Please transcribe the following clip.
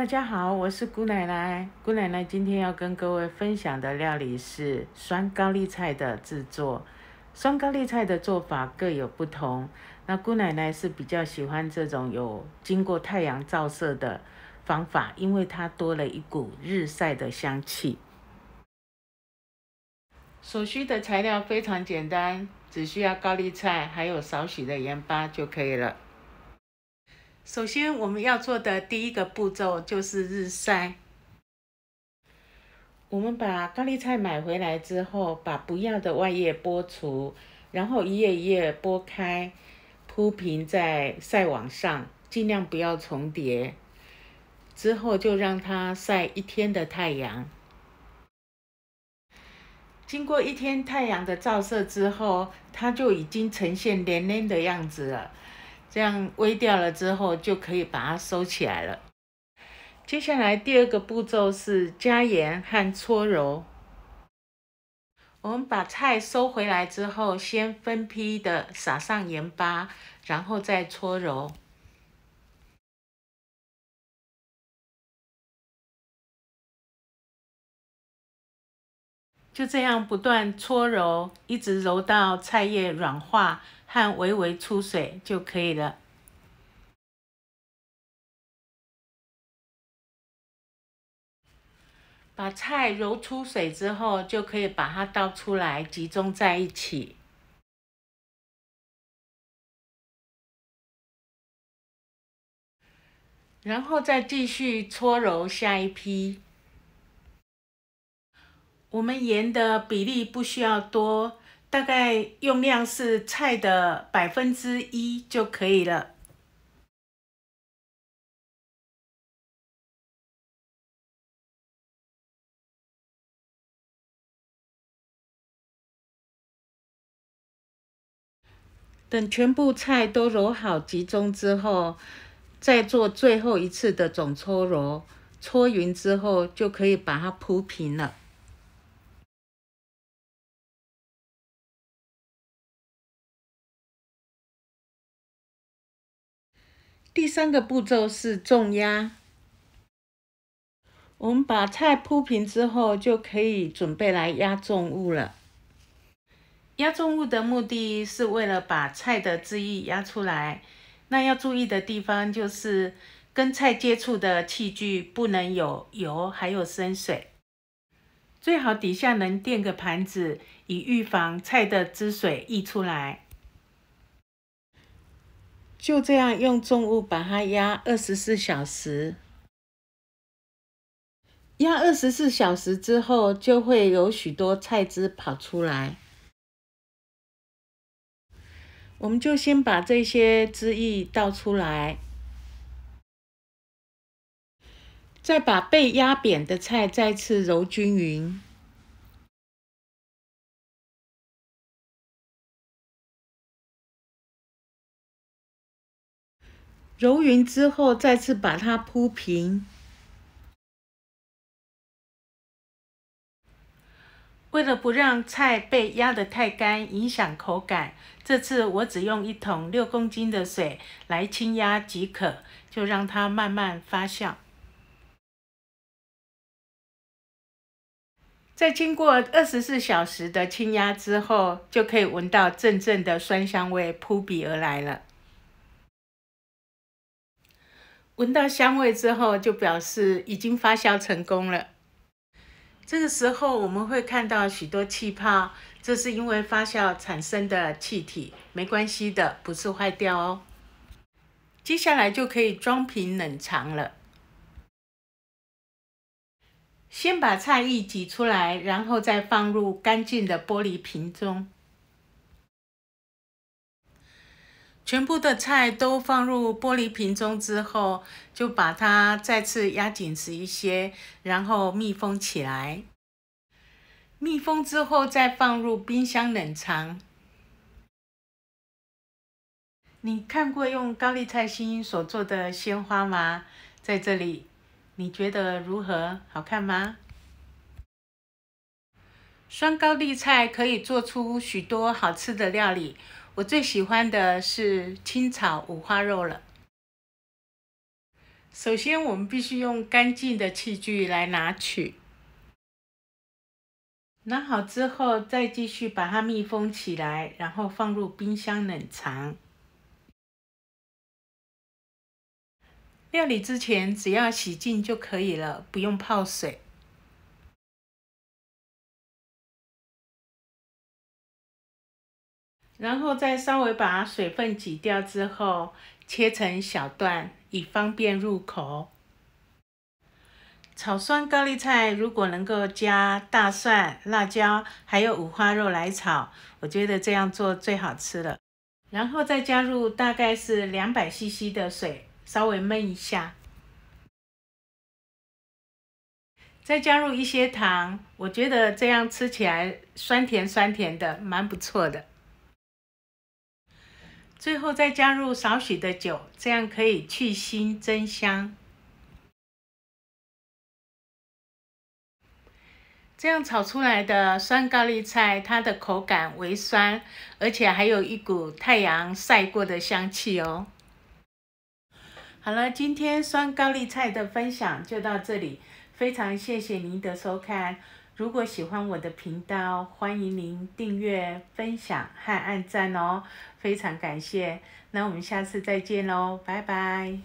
大家好，我是姑奶奶。姑奶奶今天要跟各位分享的料理是酸高丽菜的制作。酸高丽菜的做法各有不同，那姑奶奶是比较喜欢这种有经过太阳照射的方法，因为它多了一股日晒的香气。所需的材料非常简单，只需要高丽菜还有少许的盐巴就可以了。首先，我们要做的第一个步骤就是日晒。我们把高丽菜买回来之后，把不要的外叶剥除，然后一页一页剥开，铺平在晒网上，尽量不要重叠。之后就让它晒一天的太阳。经过一天太阳的照射之后，它就已经呈现连连的样子了。这样微掉了之后，就可以把它收起来了。接下来第二个步骤是加盐和搓揉。我们把菜收回来之后，先分批的撒上盐巴，然后再搓揉。就这样不断搓揉，一直揉到菜叶软化和微微出水就可以了。把菜揉出水之后，就可以把它倒出来，集中在一起，然后再继续搓揉下一批。我们盐的比例不需要多，大概用量是菜的百分之一就可以了。等全部菜都揉好集中之后，再做最后一次的总搓揉，搓匀之后就可以把它铺平了。第三个步骤是重压。我们把菜铺平之后，就可以准备来压重物了。压重物的目的是为了把菜的汁液压出来。那要注意的地方就是，跟菜接触的器具不能有油，还有生水。最好底下能垫个盘子，以预防菜的汁水溢出来。就这样用重物把它压二十四小时，压二十四小时之后，就会有许多菜汁跑出来。我们就先把这些汁液倒出来，再把被压扁的菜再次揉均匀。揉匀之后，再次把它铺平。为了不让菜被压得太干，影响口感，这次我只用一桶六公斤的水来轻压即可，就让它慢慢发酵。在经过二十四小时的轻压之后，就可以闻到阵阵的酸香味扑鼻而来了。闻到香味之后，就表示已经发酵成功了。这个时候，我们会看到许多气泡，这是因为发酵产生的气体。没关系的，不是坏掉哦。接下来就可以装瓶冷藏了。先把菜叶挤出来，然后再放入干净的玻璃瓶中。全部的菜都放入玻璃瓶中之后，就把它再次压紧实一些，然后密封起来。密封之后再放入冰箱冷藏。你看过用高丽菜心所做的鲜花吗？在这里，你觉得如何？好看吗？酸高丽菜可以做出许多好吃的料理。我最喜欢的是清炒五花肉了。首先，我们必须用干净的器具来拿取。拿好之后，再继续把它密封起来，然后放入冰箱冷藏。料理之前，只要洗净就可以了，不用泡水。然后再稍微把水分挤掉之后，切成小段，以方便入口。炒酸高丽菜如果能够加大蒜、辣椒，还有五花肉来炒，我觉得这样做最好吃了。然后再加入大概是两百 CC 的水，稍微焖一下。再加入一些糖，我觉得这样吃起来酸甜酸甜的，蛮不错的。最后再加入少许的酒，这样可以去腥增香。这样炒出来的酸高丽菜，它的口感微酸，而且还有一股太阳晒过的香气哦。好了，今天酸高丽菜的分享就到这里，非常谢谢您的收看。如果喜欢我的频道，欢迎您订阅、分享和按赞哦，非常感谢。那我们下次再见喽，拜拜。